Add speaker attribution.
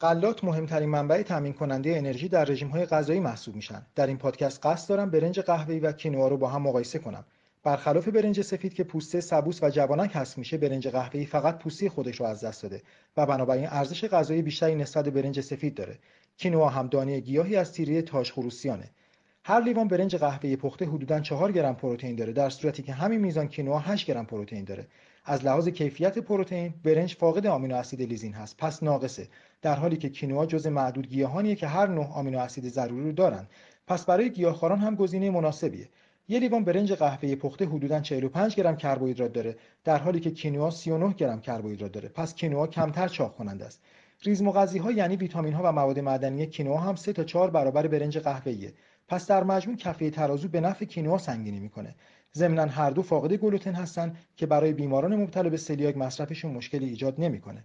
Speaker 1: قلات مهمترین منبع تامین کننده انرژی در های غذایی محسوب میشن. در این پادکست قصد دارم برنج قهوه‌ای و کینوا رو با هم مقایسه کنم. برخلاف برنج سفید که پوسته سبوس و جوانک هست میشه برنج قهوه‌ای فقط پوسته خودش رو از دست داده و بنابراین ارزش غذایی بیشتری نسبت به برنج سفید داره. کینوا هم دانه گیاهی از تیره تاج خروسیانه. هر لیوان برنج قهوه‌ای پخته حدوداً 4 گرم پروتئین داره در صورتی که همین میزان کینوا 8 گرم پروتئین داره از لحاظ کیفیت پروتئین برنج فاقد آمینو اسید لیزین هست پس ناقصه در حالی که کینوا جز معدود گیاهانیه که هر نوع آمینو اسید ضروری رو دارن پس برای گیاهخواران هم گزینه مناسبیه یه لیوان برنج قهوه‌ای پخته حدوداً 45 گرم کربوهیدرات داره در حالی که کینوا 39 گرم کربوهیدرات داره پس کینوا کمتر چاق کننده است ریز ها یعنی ویتامین ها و مواد معدنی کینوا هم 3 تا 4 برابر برنج قهوه‌ایه پس در مجموع کفه ترازو به نفع کینوا سنگینی میکنه ضمنا هر دو فاقد گلوتن هستند که برای بیماران مبتلا به سلیاک مصرفشون مشکلی ایجاد نمیکنه